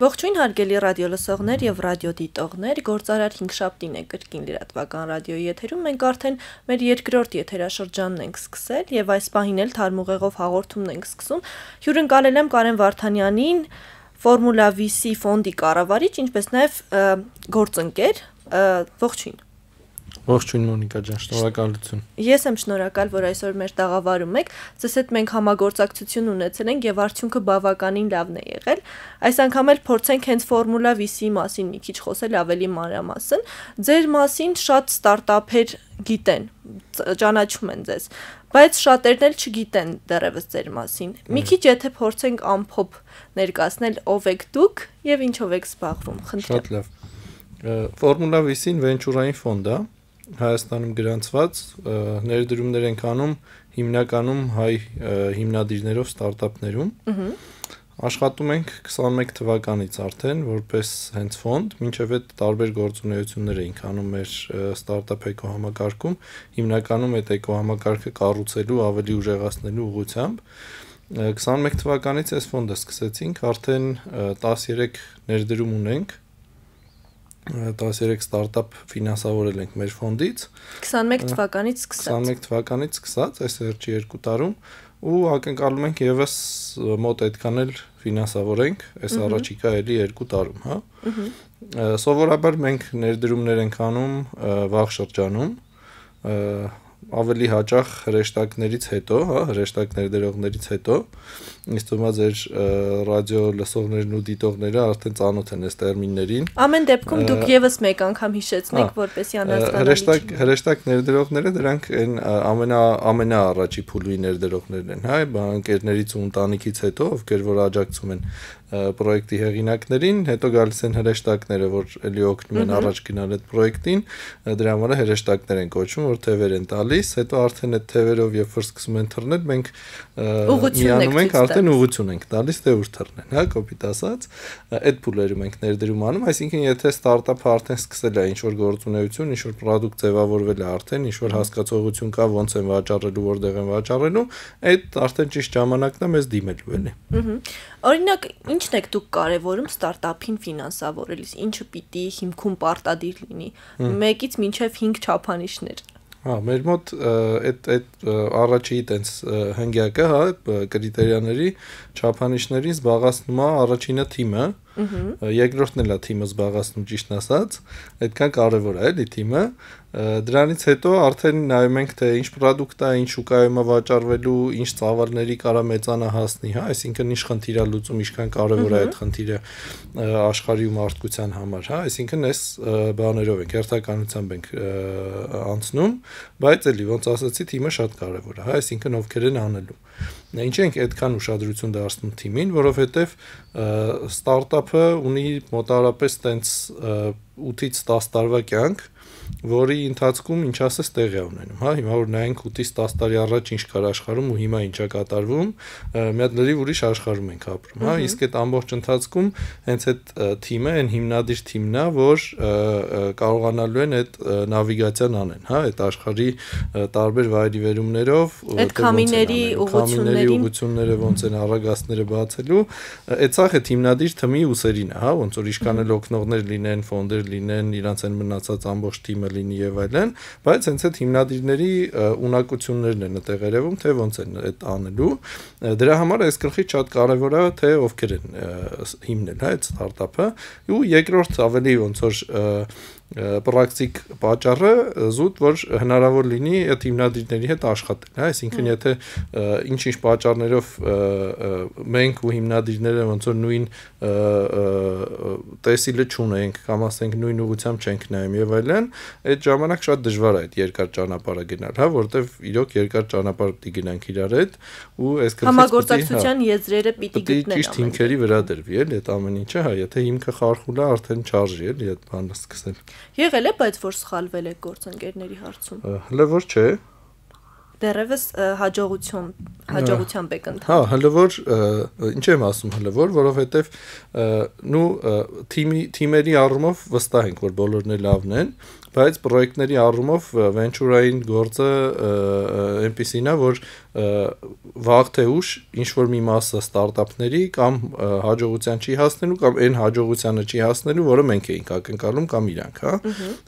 Ողջույն հարգելի ռադիոլսողներ եւ ռադիոդիտողներ, Գործարար 5 շաբթին է կրկին լրատվական ռադիոյի եթերում։ Մենք արդեն մեր երկրորդ եթերաշրջանն ենք սկսել եւ այս պահին էլ թարմուղեղով հաղորդումն ենք սկսում։ Հյուրընկալել եմ Կարեն Վարդանյանին, Formula VC ֆոնդի կառավարիչ, ինչպես նաեւ գործընկեր։ Ողջույն։ Ողջույն Մոնիկա ջան, շնորհակալություն։ Ես եմ շնորհակալ, որ այսօր մեր տաղավարում եք։ Ձեզ հետ մենք համագործակցություն ունեցել ենք եւ արդյունքը բավականին լավն է եղել։ Այս անգամ էլ փորձենք հենց Formula V-ի մասին մի քիչ խոսել ավելի մանրամասն։ Ձեր մասին շատ ստարտափեր գիտեն, ճանաչում են ձեզ, բայց շատերն էլ չգիտեն դեռևս ձեր մասին։ Մի քիչ եթե փորձենք ամփոփ ներկасնել ով եք դուք եւ ինչով եք զբաղվում։ Խնդրեմ։ Շատ լավ։ Formula V-ին վենչուրային ֆոնդ է, Հայաստանում գրանցված ներդրումներ ենք անում հիմնականում հայ հիմնադիրներով ստարտափներում։ Ահա աշխատում ենք 21 թվականից արդեն որպես հենց ֆոնդ, մինչև այդ տարբեր գործունեություններ էինք անում մեր ստարտափ էկոհամակարգում, հիմնականում այդ էկոհամակարգը կառուցելու, ավելի ուժեղացնելու ուղղությամբ 21 թվականից այս ֆոնդը սկսեցինք, արդեն 13 ներդրում ունենք 13 ստարտափ ֆինանսավորել ենք մեր ֆոնդից 21 թվականից սկսած 21 թվականից սկսած այս վերջի 2 տարում ու ակնկալում ենք եւս մոտ այդքան էլ ֆինանսավորենք այս առաջիկա էլի 2 տարում, հա։ Սովորաբար մենք ներդրումներ ենք անում վաղ շրջանում ավելի հաճախ հրեշտակներից հետո, հա, հրեշտակներ դերողներից հետո, ինձ թվում է ձեր ռադիո լսողներն ու դիտողները արդեն ծանոթ են այս տերմիններին։ Ամեն դեպքում դուք եւս մեկ անգամ հիշեցնեք, հա, որպեսի անհասկանալի։ Հրեշտակ հրեշտակ ներդրողները դրանք այն ամենա ամենա առաջի փուլի ներդրողներն են, հա, բանկերներից ու ընտանիքից հետո, ովքեր որ աջակցում են պրոյեկտի հեղինակներին, հետո գալիս են հրեշտակները, որ էլի օգնում են առաջ գնալ այդ պրոյեկտին, դրա համար հրեշտակներ են կոչվում, որ թևեր են տալի գալիս, հետո արդեն այդ թևերով երբ որ սկսում են թռնել, մենք միանում ենք, արդեն ուղություն ենք տալիս, թե ուր թռնեն, հա, կոպիտ ասած, այդ փուլերը մենք ներդրում անում, այսինքն եթե ստարտափը արդեն սկսել է ինչ-որ գործունեություն, ինչ-որ product ձևավորվել է արդեն, ինչ-որ հասկացողություն կա, ոնց են վաճառելու, որտեղ են վաճառելու, այդ արդեն ճիշտ ժամանակն է մեզ դիմելու էլի։ Ահա։ Օրինակ, ի՞նչն եք դուք կարևորում ստարտափին ֆինանսավորելիս, ինչը պիտի հիմքում պարտադիր լինի։ Մեկից մինչև 5 չափանիշներ։ Հա, մեր մոտ այդ այդ առաջի տենց հնգյակը, հա, կրիտերիաների չափանիշներին զբաղացնում է առաջինը թիմը, երկրորդն էլ է թիմը զբաղացնում ճիշտն ասած, այդքան կարևոր է էլի թիմը։ Դրանից հետո արդեն նայում ենք թե ինչ product է, ինչ շուկայում է վաճառվելու, ինչ ծավալների կարա մեծանա հասնի, հա, այսինքն ինչ խնդիր է լուծում, ինչքան կարևոր է այդ խնդիրը աշխարհի ու մարդկության համար, հա, այսինքն այս բաներով ենք, հերթականությամբ ենք անցնում, բայց էլի ոնց ասացի, թիմը շատ կարևոր է, հա, այսինքն ովքեր են անելու Ինչ ենք այդքան ուշադրություն դարձնում թիմին, որովհետև ստարտափը ունի մոտարապես տենց 8-ից 10 տարվա կյանք, որի ընթացքում ինչ ասես տեղ է ունենում, հա, հիմա որ նայենք 8-ից 10 տարի առաջ ինչ կար աշխարհում ու հիմա ինչա կատարվում, մի հատ լրիվ ուրիշ աշխարհում ենք ապրում, հա, իսկ այդ ամբողջ ընթացքում հենց այդ թիմը, այն հիմնադիր թիմն է, որ կարողանալու են այդ նավիգացիան անեն, հա, այդ աշխարհի տարբեր վայրի վերումներով, այդ քամիների ուղություններին, ուղությունները ոնց են առագաստները բացելու, այդ ցախ այդ հիմնադիր թմի ուսերին է, հա, ոնց որ իշկանել օկնողներ լինեն, ֆոնդեր լինեն, իրանց են մնացած ամբողջ թիմ թիմը լինի եւ այլն, բայց հենց այդ հիմնադիրների ունակություններն են այդտեղ երևում, թե ոնց են այդ անելու։ Դրա համար այս գլխի շատ կարեւոր է թե ովքեր են հիմնել հա, այդ ստարտափը ու երկրորդ ավելի ոնց որ պրակտիկ պատճառը զուտ որ հնարավոր լինի այդ հիմնադիրների հետ աշխատել, հա, այսինքն եթե ինչ-ինչ պատճառներով մենք ու հիմնադիրները ոնց որ նույն տեսիլը չունենք կամ ասենք նույն ուղությամբ չենք նայում եւ այլն, այդ ժամանակ շատ դժվար է այդ երկար ճանապարհը գնալ, հա, որտեվ իրոք երկար ճանապարհ պիտի գնանք իրար հետ ու այս կրծից համագործակցության հա, եզրերը պիտի գտնեն։ Ճիշտ հիմքերի վրա դրվի, էլ այդ ամեն ինչը, հա, եթե հիմքը խարխուլ է, արդեն չարժի, էլ այդ բանը սկսել։ Եղել է, բայց որ սխալվել է գործընկերների հարցում։ Հələ որ չէ դերևս հաջողություն հաջողությամբ եք ընթանում։ Հա, հələ որ ինչ եմ ասում հələ որ, որովհետև նու թիմի թիմերի առումով վստահ ենք, որ բոլորն է լավն են, լավ են բայց պրոյեկտների առումով venture-ային գործը այնպեսին է, որ վաղ թե ուշ ինչ որ մի մասը ստարտափների կամ հաջողության չի հասնելու կամ այն հաջողությանը չի հասնելու, որը մենք էինք ակնկալում կամ իրանք, հա։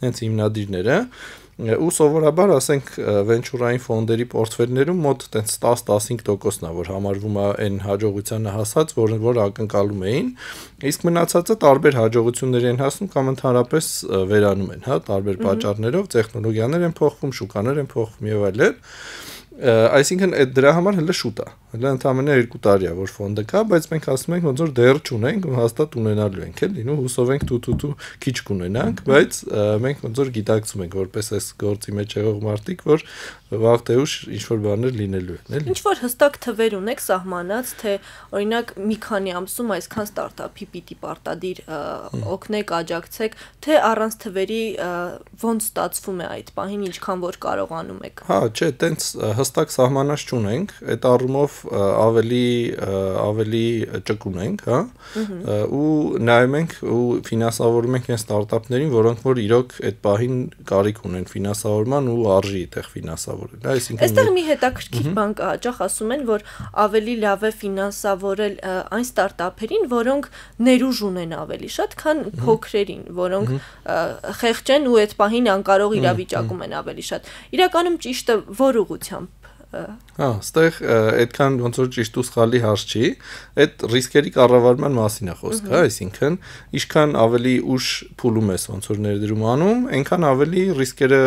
Հենց հիմնադիրները, հա ու սովորաբար ասենք venture-ային ֆոնդերի պորտֆելներում մոտ տենց 10-15%-ն է, որ համարվում է այն հաջողությանը հասած, որը որ ակնկալում էին, իսկ մնացածը տարբեր հաջողություններ են հասնում կամ ընդհանրապես վերանում են, հա, տարբեր պատճառներով, տեխնոլոգիաներ են փոխվում, շուկաներ են փոխվում եւ այլն այսինքն այդ դրա համար հələ շուտ է հələ ընդամենը 2 տարի է որ ֆոնդը կա բայց մենք ասում ենք ոնց որ դեռ չունենք հաստատ ունենալու ենք էլ ինու հուսով ենք թութութու քիչ կունենանք բայց մենք ոնց որ գիտակցում ենք որպես այս գործի մեջ եղող մարդիկ որ վաղ թե ուշ ինչ որ բաներ լինելու են, էլի։ Ինչ որ հստակ թվեր ունեք սահմանած, թե օրինակ մի քանի ամսում այսքան ստարտափի պիտի պարտադիր օգնեք, աջակցեք, թե առանց թվերի ոնց ստացվում է այդ պահին, ինչքան որ կարողանում եք։ Հա, չէ, տենց հստակ սահմանած չունենք, այդ առումով ավելի ավելի ճկուն ենք, հա։ Ու նայում ենք ու ֆինանսավորում ենք այն ստարտափներին, որոնք որ իրոք այդ պահին կարիք ունեն ֆինանսավորման ու արժի այդեղ ֆինանսավորման ֆինանսավորել։ Այսինքն Այստեղ մի հետաքրքիր բան կա, հաճախ ասում են, որ ավելի լավ է ֆինանսավորել այն ստարտափերին, որոնք ներուժ ունեն ավելի շատ, քան փոքրերին, որոնք խեղճ են ու այդ պահին անկարող իրավիճակում են ավելի շատ։ Իրականում ճիշտը որ ուղությամբ Հա, այստեղ այդքան ոնց որ ճիշտ ու սխալի հարց չի, այդ ռիսկերի կառավարման մասին է խոսքը, այսինքն ինչքան ավելի ուշ փուլում ես ոնց որ ներդրում անում, այնքան ավելի ռիսկերը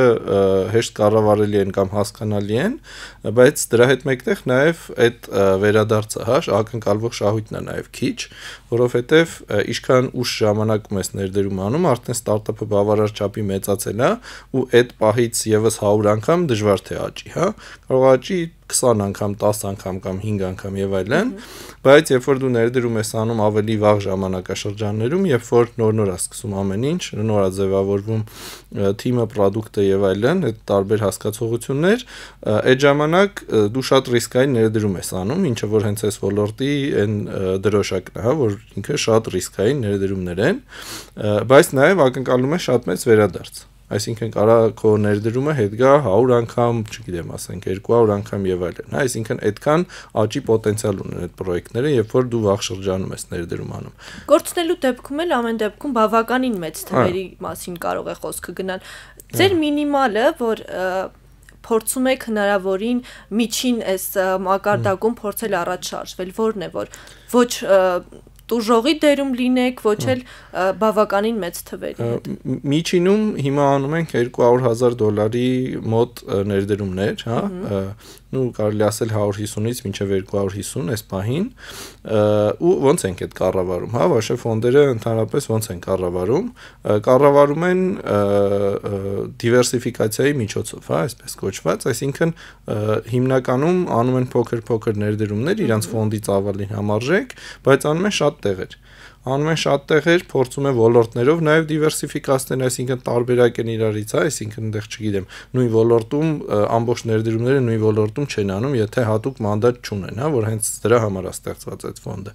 հեշտ կառավարելի են կամ հասկանալի են, բայց դրա հետ մեկտեղ նաև այդ վերադարձը, հա, ակնկալվող շահույթն է նաև քիչ, որովհետև ինչքան ուշ ժամանակում ես ներդրում անում, արդեն ստարտափը բավարար չափի մեծացել է ու այդ պահից եւս 100 անգամ դժվար թե աճի, հա։ Կարող աճի չի 20 անգամ, 10 անգամ կամ 5 անգամ եւ այլն, բայց երբ որ դու ներդրում ես անում ավելի վաղ ժամանակաշրջաններում, երբ որ նոր-նոր է սկսում ամեն ինչ, նոր է ձևավորվում թիմը, product-ը եւ այլն, այդ տարբեր հասկացողություններ, այդ ժամանակ դու շատ ռիսկային ներդրում ես անում, ինչը որ հենց այս ոլորտի այն դրոշակն է, հա, որ ինքը շատ ռիսկային ներդրումներ են, բայց նաեւ ակնկալում է շատ մեծ վերադարձ այսինքն կարա քո ներդրումը հետ գա 100 անգամ, չգիտեմ, ասենք 200 անգամ եւ այլն, հա, այսինքն այդքան աճի պոտենցիալ ունեն այդ պրոյեկտները, երբ որ դու վաղ շրջանում ես ներդրում անում։ Գործնելու դեպքում էլ ամեն դեպքում բավականին մեծ թվերի մասին կարող է խոսքը գնալ։ Ձեր մինիմալը, որ փորձում եք հնարավորին միջին այս մակարդակում փորձել առաջ շարժվել, որն է որ ոչ տուժողի դերում լինեք, ոչ հա։ էլ բավականին մեծ թվերի հետ։ Միջինում հիմա անում ենք 200.000 դոլարի մոտ ներդրումներ, հա, ու կարելի ասել 150-ից մինչև 250 այս պահին ու ոնց ենք այդ կառավարում, հա, վաշե ֆոնդերը ընդհանրապես ոնց են կառավարում, կառավարում են դիվերսիֆիկացիայի միջոցով, հա, այսպես կոչված, այսինքն հիմնականում անում են փոքր-փոքր ներդրումներ իրանց ֆոնդից ավելին համարժեք, բայց անում են շատ տեղեր։ Ա, անում են շատ տեղեր, փորձում են ոլորտներով նաև դիվերսիֆիկացնել, այսինքն տարբերակ են իրարից, հա, այսինքն այնտեղ չգիտեմ, նույն ոլորտում ամբողջ ներդրումները նույն ոլորտում չեն անում, եթե հատուկ մանդատ չունեն, հա, որ հենց դրա համար է ստեղծված այդ ֆոնդը։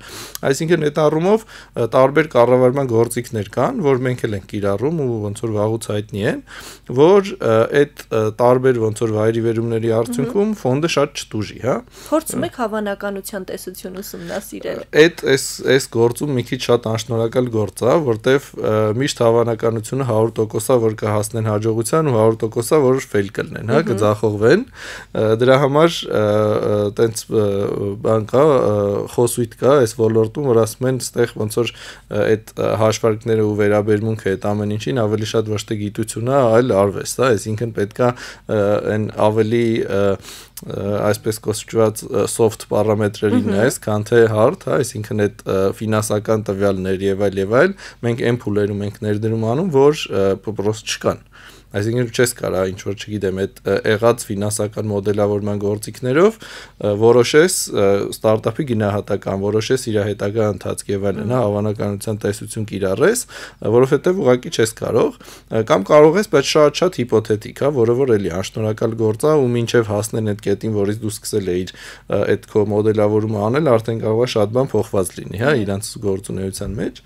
Այսինքն այդ առումով տարբեր կառավարման գործիքներ կան, որ մենք էլ ենք կիրառում ու ոնց որ վաղուց հայտնի են, որ այդ տարբեր ոնց որ վայրի վերումների արդյունքում ֆոնդը շատ չտուժի, հա։ Փորձում եք հավանականության տեսություն ուսումնասիրել։ Այդ այս այս գործում մի քիչ շատ շատ անշնորհակալ գործ է, որտեվ միշտ հավանականությունը 100%-ա որ կհասնեն հաջողության ու 100%-ա որ ֆեյլ կլինեն, հա, կձախողվեն։ Դրա համար տենց բան կա, խոսույթ կա այս ոլորտում, որ ասում են, ստեղ ոնց որ այդ հաշվարկները ու վերաբերմունքը այդ ամեն ինչին ավելի շատ ոչ թե գիտություն է, այլ արվեստ է, այսինքն պետքա այն ավելի և, այսպես կոչված soft պարամետրերին ես, քան թե hard, հա, այսինքն այդ ֆինանսական տվյալներ եւ այլ եւ այլ, մենք այն փուլերում ենք ներդրում անում, որ պրոս չկան։ Ա Այսինքն չես կարա ինչ որ չգիտեմ, այդ եղած ֆինանսական մոդելավորման գործիքներով որոշես ստարտափի գնահատական, որոշես իր հետագա ընթացք եւ այլն, հա, հավանականության տեսություն կիրառես, որովհետեւ ուղղակի չես կարող, կամ կարող ես, բայց շատ-շատ հիպոթետիկ, հա, որը որ էլի անշնորհակալ գործ է ու մինչեւ հասնեն այդ կետին, որից դու սկսել էիր այդ քո մոդելավորումը անել, արդեն կարող է շատ բան փոխված լինի, հա, իրանց գործունեության մեջ։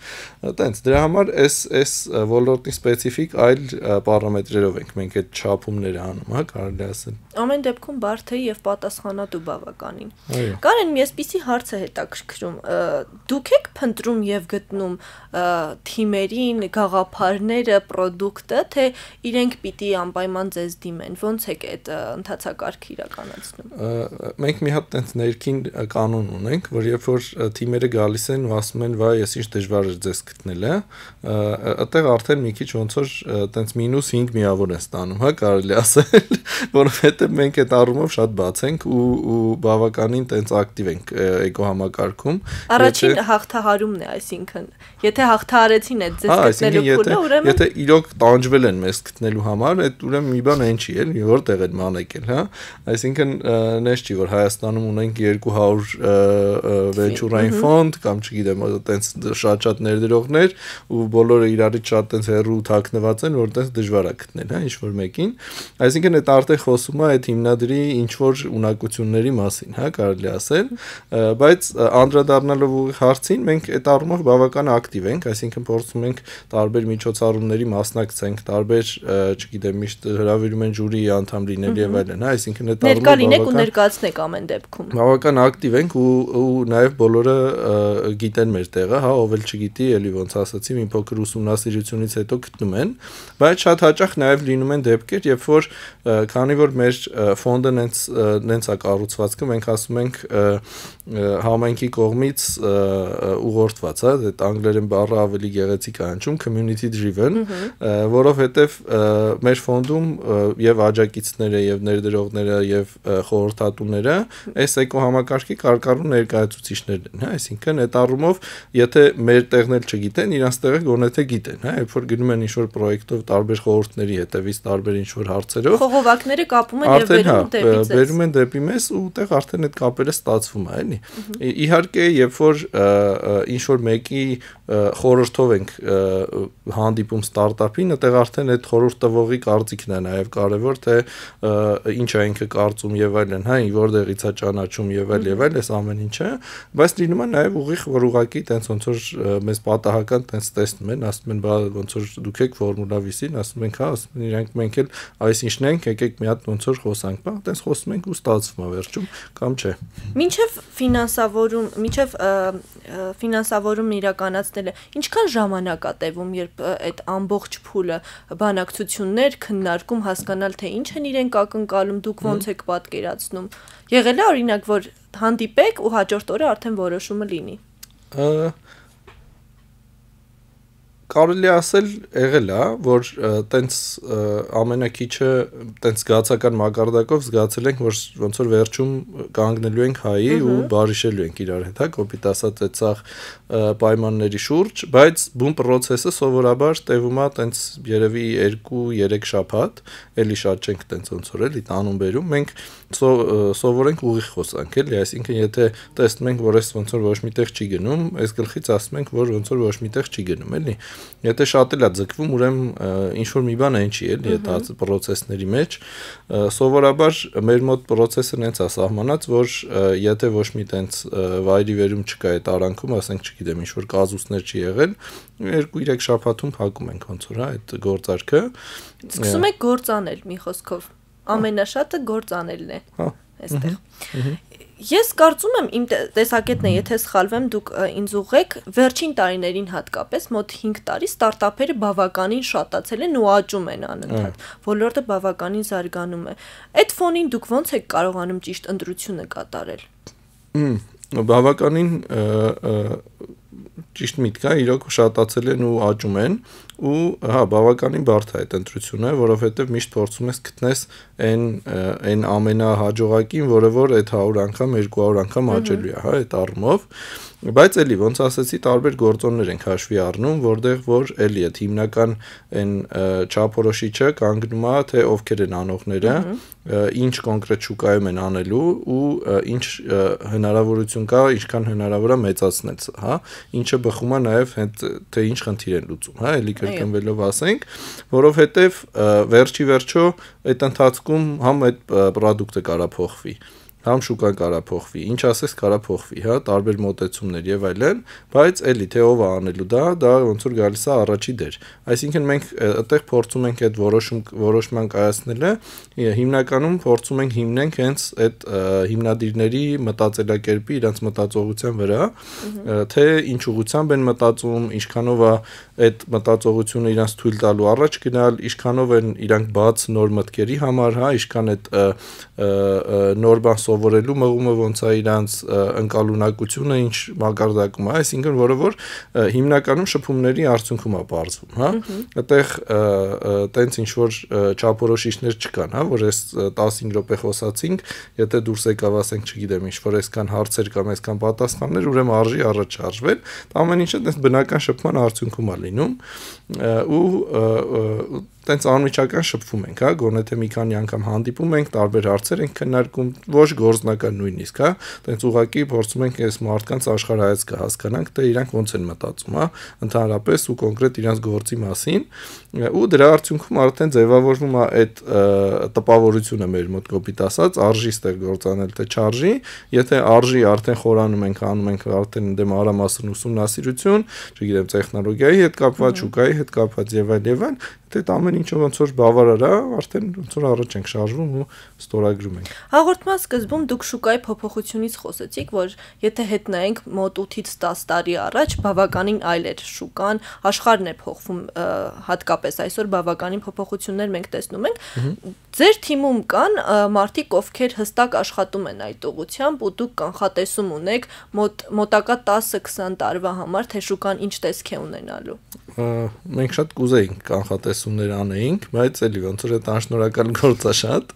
Այտենց դրա համար այս այս ոլորտի սպეციფიկ այլ պարամետր կադրերով ենք մենք այդ չափումները անում, հա, կարելի ասել։ Ամեն դեպքում բարդ է եւ պատասխանատու բավականին։ Կարեն, մի էսպիսի հարց է հետաքրքրում։ Դուք եք փնտրում եւ գտնում թիմերին, գաղափարները, product-ը, թե իրենք պիտի անպայման ձեզ դիմեն։ Ոնց եք այդ ընթացակարգը իրականացնում։ Մենք մի հատ տենց ներքին կանոն ունենք, որ երբ որ թիմերը գալիս են ու ասում են, վայ, ես ինչ դժվար էր ձեզ գտնելը, հա», այդտեղ արդեն մի քիչ ոնց որ տենց -5 մի միավոր են ստանում, հա, կարելի ասել, որովհետեւ մենք այդ առումով շատ բաց ենք ու ու բավականին տենց ակտիվ ենք էկոհամակարգում։ Առաջին հաղթահարումն է, այսինքն Եթե հաղթարեցին այդ ձեզ հա, գտնելու փուլը, ուրեմն Եթե իրոք տանջվել են մեզ գտնելու համար, այդ ուրեմն մի բան այն չի էլ, որտեղ են մանեկել, հա։ Այսինքն նես չի որ Հայաստանում ունենք 200 վեճուրային ֆոնդ կամ չգիտեմ, այտենց շատ-շատ ներդրողներ ու բոլորը իրարից շատ տենց հեռու թաքնված են, որ տենց դժվար է գտնել, հա, ինչ որ մեկին։ Այսինքն այդ արդեն խոսում է այդ հիմնադրի ինչ որ ունակությունների մասին, հա, կարելի ասել, բայց անդրադառնալով ուղիղ հարցին, մենք այդ առումով բավական ակտիվ ակտիվ ենք, այսինքն փորձում ենք տարբեր միջոցառումների մասնակցենք, տարբեր, չգիտեմ, միշտ հրավիրում են ժյուրիի անդամ լինել եւ այլն, հա, այսինքն այդ առումով ներկա լինեք ու ներկայացնեք ամեն դեպքում։ Բավական ակտիվ ենք ու ու նաեւ բոլորը գիտեն մեր տեղը, հա, ով էլ չգիտի, էլի ոնց ասացի, մի փոքր ուսումնասիրությունից հետո գտնում են, բայց շատ հաճախ նաեւ լինում են դեպքեր, երբ որ քանի որ մեր ֆոնդը նենց նենց է կառուցվածքը, մենք ասում ենք համայնքի կողմից ուղղորդված, հա, այդ անգլերեն այն բառը ավելի գեղեցիկ է հնչում community driven, որովհետև մեր ֆոնդում եւ աջակիցները եւ ներդրողները եւ խորհրդատուները այս էկոհամակարգի կարկառու ներկայացուցիչներն են, հա, այսինքն այդ առումով եթե մեր տեղն էլ չգիտեն, իրանց տեղը գոնե թե գիտեն, հա, երբ որ գնում են ինչ-որ պրոյեկտով տարբեր խորհուրդների հետևից տարբեր ինչ-որ հարցերով խողովակները կապում են եւ վերում հա, դեպի ձեզ։ Վերում են դեպի մեզ ու այդտեղ արդեն այդ կապերը ստացվում է, էլի։ Իհարկե, երբ որ ինչ որ մեկի խորհրդով ենք հանդիպում ստարտափին, այդտեղ արդեն այդ խորհուրդ տվողի կարծիքն է նաև կարևոր, թե ինչ է ինքը կարծում եւ այլն, հա, որտեղից է ճանաչում եւ այլ եւ այլ, այս ամեն ինչը, բայց լինում է նաև ուղիղ որ ուղակի տենց ոնց որ մեզ պատահական տենց տեսնում են, ասում են, բա ոնց որ դուք եք ֆորմուլա վիսին, ասում ենք, հա, ասում են իրանք մենք էլ այս ինչն ենք, եկեք մի հատ ոնց որ խոսանք, բա տենց խոսում ենք ու ստացվում է վերջում կամ չէ։ Մինչև ֆինանսավորում, մինչև ֆինանսավորումն իրականացնելը ինչքան ժամանակ է տևում, երբ այդ ամբողջ փուլը բանակցություններ քննարկում հասկանալ թե ինչ են իրենք ակնկալում, դուք ոնց եք պատկերացնում։ Եղել է օրինակ, որ հանդիպեք ու հաջորդ օրը արդեն որոշումը լինի։ Ա կարելի ասել եղել է որ տենց ամենակիչը տենց զգացական մակարդակով զգացել ենք որ ոնց որ վերջում կանգնելու ենք հայի ու բարիշելու ենք իրար հետ հա կոպիտ ասած այդ ցախ պայմանների շուրջ բայց բում process-ը սովորաբար տևում է տենց երևի 2-3 շաբաթ էլի շատ չենք տենց ոնց որ էլի տանում բերում մենք սովորենք ուղիղ խոսանք, էլի, այսինքն եթե տեսնում ենք, որ այս ոնց որ ոչ միտեղ չի գնում, այս գլխից ասում ենք, որ ոնց որ ոչ միտեղ չի գնում, էլի։ Եթե շատ էլա ձգվում, ուրեմն ինչ որ մի բան այն չի, էլի, այդ process-ների մեջ սովորաբար մեր մոտ process-ը նենց է սահմանած, որ եթե ոչ մի տենց վայրի վերում չկա այդ արանքում, ասենք, չգիտեմ, ինչ որ կազուսներ չի եղել, 2-3 շաբաթում փակում ենք ոնց որ հա այդ գործարքը։ Սկսում եք գործանել մի խոսքով ամենաշատը գործանելն է հա, այստեղ ես կարծում եմ իմ տեսակետն է եթե սխալվեմ դուք ինձ ուղեք վերջին տարիներին հատկապես մոտ 5 տարի ստարտափերը բավականին շատացել են ու աճում են անընդհատ ոլորտը բավականին զարգանում է այդ ֆոնին դուք ո՞նց եք կարողանում ճիշտ ընտրությունը կատարել բավականին ճիշտ միտք է, իրոք շատացել են ու աճում են ու հա բավականին բարդ է այդ ընտրությունը, որովհետև միշտ փորձում ես գտնես այն այն ամենահաջողակին, որը որ այդ 100 անգամ, 200 անգամ աճելու է, հա, այդ առումով։ Բայց էլի, ոնց ասեցի, տարբեր գործոններ են հաշվի առնում, որտեղ որ էլի այդ հիմնական այն չափորոշիչը կանգնում է, թե ովքեր են անողները, ինչ կոնկրետ շուկայում են անելու ու ինչ հնարավորություն ընկա, ինչքան հնարավոր է մեծացնեց, հա, ինչը բխում է նաև հենց թե ինչ խնդիր են լուծում, հա, էլի կրկնվելով ասենք, որովհետև վերջի վերջո այդ ընթացքում համ այդ product-ը կարա փոխվի։ Ա համ շուկան կարա փոխվի, ինչ ասես կարա փոխվի, հա, տարբեր մոտեցումներ եւ այլն, բայց էլի թե ով է անելու դա, դա ոնց որ գալիս է առաջի դեր։ Այսինքն մենք այդտեղ փորձում ենք այդ որոշում որոշման կայացնելը, հիմնականում փորձում ենք հիմնենք հենց այդ հիմնադիրների մտածելակերպի, իրենց մտածողության վրա, թե ինչ ուղղությամբ են մտածում, ինչքանով է այդ մտածողությունը իրենց թույլ տալու առաջ գնալ, ինչքանով են իրանք բաց նոր մտքերի համար, հա, ինչքան այդ նոր բան սովորելու մղումը ոնց է իրանց ընկալունակությունը ինչ մակարդակում է, այսինքն որը որ հիմնականում շփումների արդյունքում է բարձվում, հա։ Այդտեղ տենց ինչ որ չափորոշիչներ չկան, հա, որ այս 15 րոպե խոսացինք, եթե դուրս եկավ ասենք, չգիտեմ, ինչ որ այսքան հարցեր կամ այսքան պատասխաններ, ուրեմն արժի առաջ շարժվել, ամեն ինչը այդպես բնական շփման արդյունքում է լինում ու տենց անմիջական շփվում ենք, հա, գոնե թե մի քանի անգամ հանդիպում ենք, տարբեր հարցեր ենք քննարկում, ոչ գործնական նույնիսկ, հա, տենց ուղակի փորձում ենք այս մարդկանց աշխարհայացքը հասկանանք, թե իրանք ոնց են մտածում, հա, ընդհանրապես ու կոնկրետ իրանք գործի մասին, ու դրա արդյունքում արդեն ձևավորվում է այդ տպավորությունը մեր մոտ կոպիտ ասած, արժիստ է գործանել թե չարժի, եթե արժի արդեն խորանում ենք, անում ենք արդեն դեմ արամասն ուսումնասիրություն, չգիտեմ, տեխնոլոգիայի հետ կապված, շուկայի հետ կապված եւ այլ եւ այլ, թե այդ ամեն ինչը ոնց որ բավարար է, արդեն ոնց որ առաջ ենք շարժվում ու ստորագրում ենք։ Հաղորդման սկզբում դուք շուկայի փոփոխությունից խոսեցիք, որ եթե հետ նայենք մոտ 8-ից 10 տարի առաջ բավականին այլ էր շուկան, աշխարհն է փոխվում հատկապես այսօր բավականին փոփոխություններ մենք տեսնում ենք։ Ձեր թիմում կան մարդիկ, ովքեր հստակ աշխատում են այդ ուղությամբ ու դուք կանխատեսում ունեք մոտ մոտակա 10-20 տարվա համար թե շուկան ինչ տեսք է ունենալու մենք շատ կուզեինք կանխատեսումներ անեինք, բայց էլի ոնց որ այդ անշնորհակալ գործը շատ։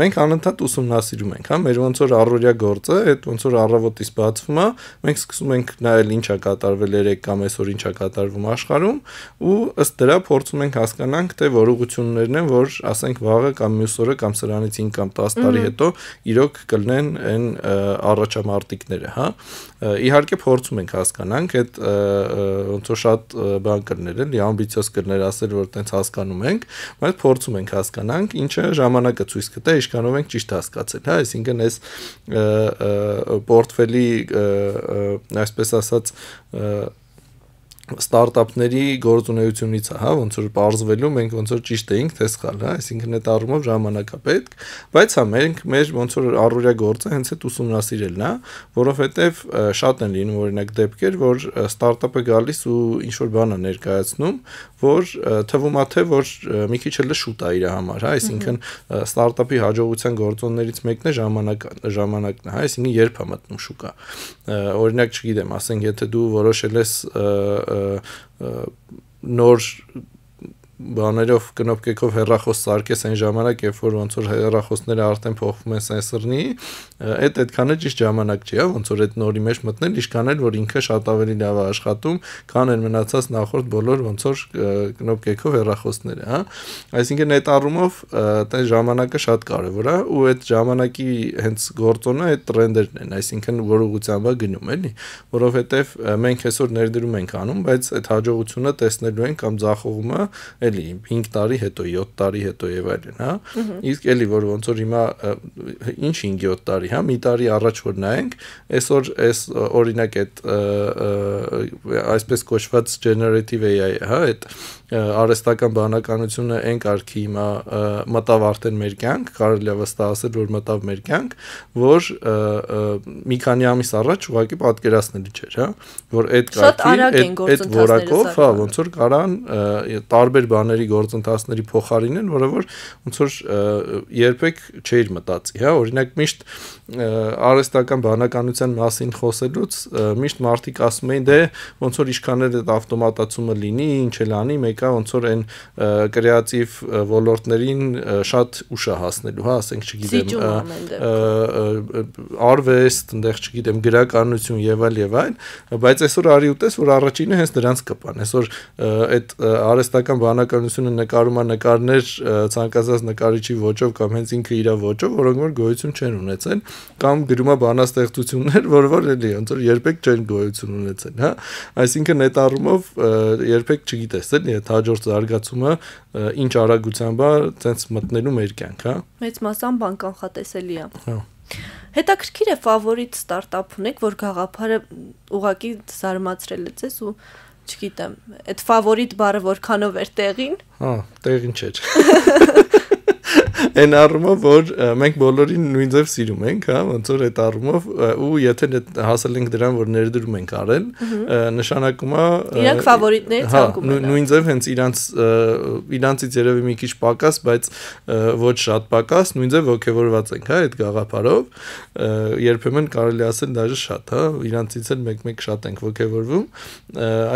Մենք անընդհատ ուսումնասիրում ենք, հա, մեր ոնց որ առօրյա գործը, այդ ոնց որ առավոտից բացվում է, մենք սկսում ենք նայել ինչա կատարվել երեք կամ այսօր ինչա կատարվում աշխարհում ու ըստ դրա փորձում ենք հասկանանք, թե որ ուղություններն են, որ ասենք վաղը կամ մյուս օրը կամ սրանից 5 կամ 10 տարի հետո իրոք կլինեն այն առաջամարտիկները, հա իհարկե փորձում ենք հասկանանք այդ ոնց որ շատ բան կրներ էլի ամբիցիոզ կրներ ասել որ տենց հասկանում ենք բայց փորձում ենք հասկանանք ինչը ժամանակը ցույց կտա ինչքանով ենք ճիշտ հասկացել հա այսինքն այս պորտֆելի այսպես ասած ստարտափների գործունեությունից է, հա, ոնց որ parzvelu մենք ոնց որ ճիշտ էինք տեսքալ, հա, այսինքն այդ առումով ժամանակա պետք, բայց հա մենք մեր ոնց որ առօրյա գործը հենց այդ ուսումնասիրելն է, որովհետև շատ են լինում օրինակ դեպքեր, որ ստարտափը գալիս ու ինչ որ բան է ներկայացնում, որ թվում է թե որ մի քիչ էլ շուտ է իր համար, հա, այսինքն ստարտափի հաջողության գործոններից մեկն է ժամանակ ժամանակն է, հա, այսինքն երբ է մտնում շուկա։ Օրինակ, չգիտեմ, ասենք, եթե դու որոշել ես նոր բաներով կնոպկեքով հեռախոս սարքես այն ժամանակ, երբ որ ոնց որ հեռախոսները արդեն փոխվում են սենսորնի, այդ այդքան է ճիշտ ժամանակ չի, հա, ոնց որ այդ նորի մեջ մտնել, իշքան էլ որ ինքը շատ ավելի լավ է աշխատում, քան էլ մնացած նախորդ բոլոր ոնց որ կնոպկեքով հեռախոսները, հա։ Այսինքն այդ առումով այտեն ժամանակը շատ կարևոր է ու այդ ժամանակի հենց գործոնը այդ տրենդերն են, այսինքն որ ուղղությամբ է գնում, էլի, որովհետև մենք այսօր ներդրում ենք անում, բայց այդ հաջողությունը տեսնելու են կամ ձախողումը էլի 5 տարի հետո, 7 տարի հետո եւ այլն, հա։ Իսկ էլի որ ոնց որ հիմա ինչ 5-7 տարի, հա, մի տարի առաջ որ նայենք, այսօր այս օրինակ այդ այսպես կոչված generative AI, հա, այդ արհեստական բանականությունը այն կարգի հիմա մտավ արդեն մեր կյանք, կարելի է վստահ ասել, որ մտավ մեր կյանք, որ մի քանի ամիս առաջ ուղղակի պատկերացնելի չէր, հա, որ այդ կարգի այդ այդ որակով, հա, ոնց որ կարան տարբեր բաների գործընթացների փոխարինել, որը որ ոնց որ երբեք չէր մտածի, հա, օրինակ միշտ արհեստական բանականության մասին խոսելուց միշտ մարդիկ ասում էին դե ոնց որ ինչքան էլ այդ ավտոմատացումը լինի, ինչ էլ անի, մեկ կա ոնց որ այն կրեատիվ ոլորտներին շատ ուշ է հասնելու, հա, ասենք չգիտեմ, արվեստ, այնտեղ չգիտեմ, գրականություն եւ այլ եւ այլ, բայց այսօր արի ուտես, որ առաջինը հենց դրանց կպան։ Այսօր այդ արհեստական բանականությունը նկարում է նկարներ ցանկացած նկարիչի ոճով կամ հենց ինքը իր ոճով, որոնք որ գոյություն չեն ունեցել կամ գրում է բանաստեղծություններ, որ որ էլի ոնց որ երբեք չեն գոյություն ունեցել, հա։ Այսինքն այդ առումով երբեք չգիտես, էլի այդ հաջորդ զարգացումը ինչ արագությամբ է ցենց մտնելու մեր կյանք, հա։ Մեծ մասամբ անկանխատեսելի է։ Հա։ Հետաքրքիր է ֆավորիտ ստարտափ ունեք, որ գաղափարը ուղակի զարմացրել է ձեզ ու չգիտեմ, այդ ֆավորիտ բառը որքանով էր տեղին։ Հա, տեղին չէր։ այն առումով որ մենք բոլորին նույն ձև սիրում ենք, հա, ոնց որ այդ առումով ու եթե հասել ենք դրան, որ ներդրում ենք արել, mhm. նշանակում է իրանք ֆավորիտներ հա, ցանկում են։ Նույն ձև հենց իրանց իրանցից երևի մի քիչ պակաս, բայց ոչ շատ պակաս, նույն ձև ողջորված ենք, հա, այդ գաղափարով։ Երբեմն կարելի ասել դաժե շատ, հա, իրանցից էլ մեկ-մեկ շատ ենք ողջորվում։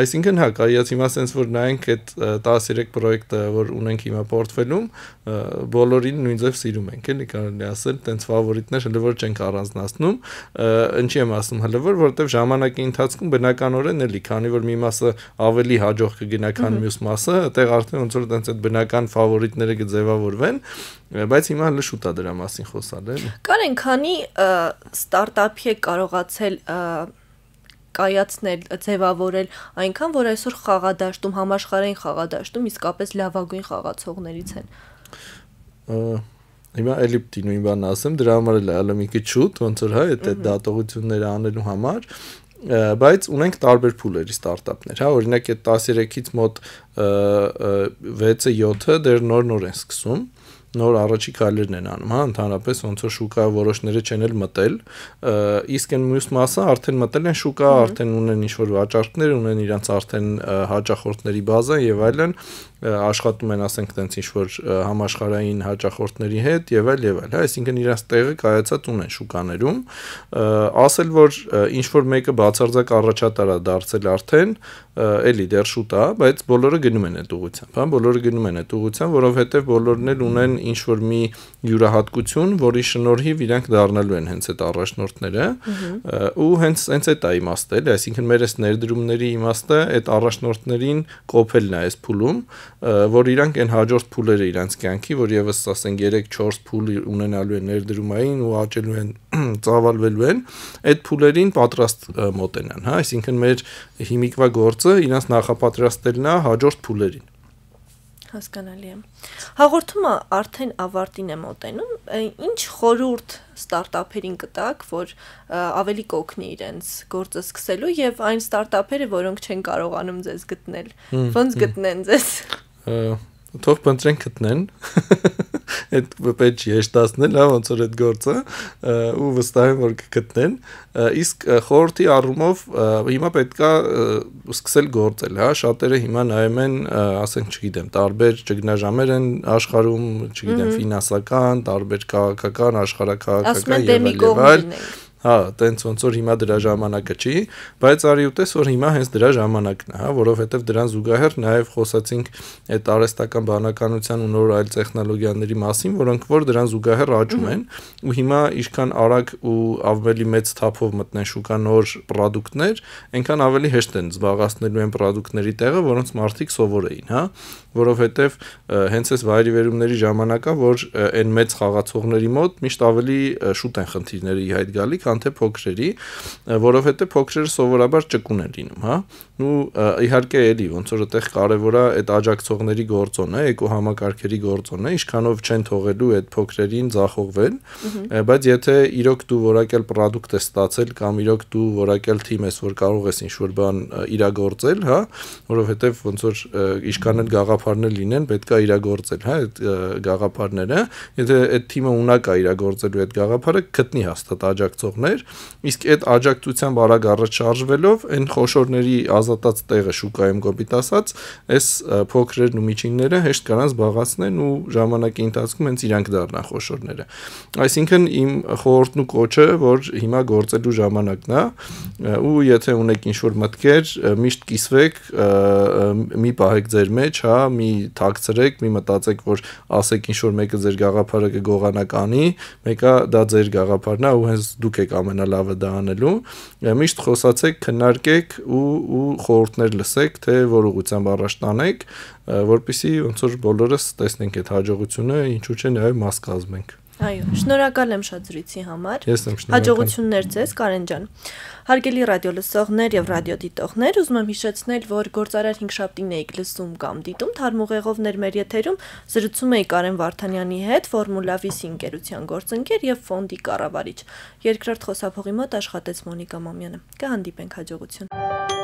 Այսինքն հա, կարիած հիմա sense որ նայենք այդ 13 պրոյեկտը, որ ունենք հիմա պորտֆելում, բոլորին երկիրը նույնպես սիրում ենք, էլի կարելի ասել, տենց ֆավորիտներ հələ որ չենք առանձնացնում, ինչի եմ ասում հələ որ, որովհետև ժամանակի ընթացքում բնականորեն էլի, քանի որ մի մասը ավելի հաջող կգնա, քան մյուս մասը, այդտեղ արդեն ոնց որ տենց այդ բնական ֆավորիտները կձևավորվեն, բայց հիմա հələ շուտ է դրա մասին խոսալ, էլի։ Կարեն, քանի ստարտափի է կարողացել կայացնել, ձևավորել, այնքան որ այսօր խաղադաշտում, համաշխարհային խաղադաշտում իսկապես լավագույն խաղացողներից են։ Ա, հիմա էլիպտի նույն բանն ասեմ, դրա համար էլ այլը մի քիչ շուտ, ոնց որ հա, այդ դատողությունները անելու համար բայց ունենք տարբեր փուլերի ստարտափներ, հա, օրինակ այդ 13-ից մոտ 6-ը 7-ը դեռ նոր-նոր են սկսում նոր առաջի քայլերն են անում, հա, ընդհանրապես ոնց որ շուկա որոշները չեն էլ մտել, իսկ այն մյուս մասը արդեն մտել են շուկա, արդեն ունեն ինչ-որ վաճառքներ, ունեն իրենց արդեն հաճախորդների բազա եւ այլն, աշխատում են ասենք տենց ինչ որ համաշխարային հաճախորդների հետ եւ այլ եւ այլ, հա, այսինքն իրենց տեղը կայացած ունեն շուկաներում։ Ասել որ ինչ որ մեկը բացարձակ առաջատար է դարձել արդեն, էլի դեռ շուտ է, բայց բոլորը գնում են այդ ուղությամբ, հա, բոլորը գնում են այդ ուղությամբ, որովհետեւ բոլորն էլ ունեն ինչ որ մի յուրահատկություն, որի շնորհիվ իրանք դառնալու են հենց այդ առաջնորդները, ու հենց հենց այդ է իմաստը, էլի, այսինքն մեր այս ներդրումների իմաստը այդ առաջնորդներին կոփելն է այս փուլում, որ իրանք այն հաջորդ փուլերը իրանք կյանքի, որ եւս ասենք 3-4 փուլ ունենալու են ներդրումային ու աճելու են ծավալվելու են, այդ փուլերին պատրաստ մոտենան, հա, այսինքն մեր հիմիկվա գործը իրանք նախապատրաստելն է հաջորդ փուլերին հասկանալի է։ Հաղորդումը արդեն ավարտին է մոտենում։ Ինչ խորուրդ ստարտափերին կտակ, որ ավելի կօգնի իրենց գործը սկսելու եւ այն ստարտափերը, որոնք չեն կարողանում ձեզ գտնել։ Ոնց գտնեն ձեզ թող փնտրեն գտնեն այդ պետք եշտացնել, հա, ոնց որ այդ գործը ու վստահ եմ որ կգտնեն։ Իսկ խորհրդի առումով հիմա պետքա սկսել գործել, հա, շատերը հիմա նայում են, ասենք, չգիտեմ, տարբեր ճգնաժամեր են աշխարհում, չգիտեմ, ֆինանսական, տարբեր քաղաքական, աշխարհակաղակական եւ այլն։ Ասում են դեմի կողմն ենք հա, տենց ոնց որ հիմա դրա ժամանակը չի, բայց արի ուտես որ հիմա հենց դրա ժամանակն է, հա, որովհետև դրան զուգահեռ նաև խոսացինք այդ արհեստական բանականության ու նոր այլ տեխնոլոգիաների մասին, որոնք որ դրան զուգահեռ աճում են ու հիմա ինչքան արագ ու ավելի մեծ թափով մտնեն շուկա նոր ապրանքներ, այնքան ավելի հեշտ են զբաղացնելու այն ապրանքների տեղը, որոնց մարդիկ սովոր էին, հա, որովհետև հենց այս վայրի վերումների ժամանակա, որ այն մեծ խաղացողների մոտ միշտ ավելի շուտ են խնդիրները իհայտ գալի, քան քան թե փոքրերի, որովհետեւ փոքրերը սովորաբար ճկուն են լինում, հա։ Ու իհարկե էլի ոնց որ այդտեղ կարևորա այդ աջակցողների գործոնը, էկոհամակարգերի գործոնը, ինչքանով չեն թողելու այդ փոքրերին ձախողվել, բայց եթե իրոք դու որակել product ես ստացել կամ իրոք դու որակել թիմ ես, որ կարող ես ինչ-որ բան իրագործել, հա, որովհետեւ ոնց որ ինչքան էլ գաղափարներ լինեն, պետքա իրագործել, հա, այդ գաղափարները, եթե այդ թիմը ունակ է իրագործելու այդ գաղափարը, գտնի հաստատ աջակցողներ խոշորներ, իսկ այդ աջակցությամբ արագ առաջ շարժվելով այն խոշորների ազատած տեղը շուկայում գոպիտ ասած, այս փոքրերն ու միջինները հեշտ կարան զբաղացնեն ու ժամանակի ընթացքում հենց իրանք դառնան խոշորները։ Այսինքն իմ խորհուրդն ու կոչը, որ հիմա գործելու ժամանակն է, ու եթե ունեք ինչ-որ մտքեր, միշտ կիսվեք, մի պահեք ձեր մեջ, հա, մի թաքցրեք, մի մտածեք, որ ասեք ինչ որ մեկը ձեր գաղափարը կգողանակ անի, մեկը դա ձեր գաղափարն է ու հենց դուք եք եք ամենալավը դա անելու, միշտ խոսացեք, քննարկեք ու ու խորհուրդներ լսեք, թե որ ուղղությամբ առաջ տանեք, որpիսի ոնց որ բոլորս տեսնենք այդ հաջողությունը, ինչու՞ չէ նաև մաս կազմենք։ Այո, շնորհակալ եմ շատ զրույցի համար։ Ես եմ շնորհակալ։ Հաջողություններ ձեզ, Կարեն ջան։ Հարգելի ռադիո լսողներ եւ ռադիո դիտողներ, ուզում եմ հիշեցնել, որ Գործարար 5 շաբթին էիք լսում կամ դիտում թարմուղեղով ներմեր եթերում զրուցում էի Կարեն Վարդանյանի հետ, Ֆորմուլա Վիս ընկերության գործընկեր եւ ֆոնդի կառավարիչ։ Երկրորդ խոսափողի մոտ աշխատեց Մոնիկա Մամյանը։ Կհանդիպենք հաջողություն։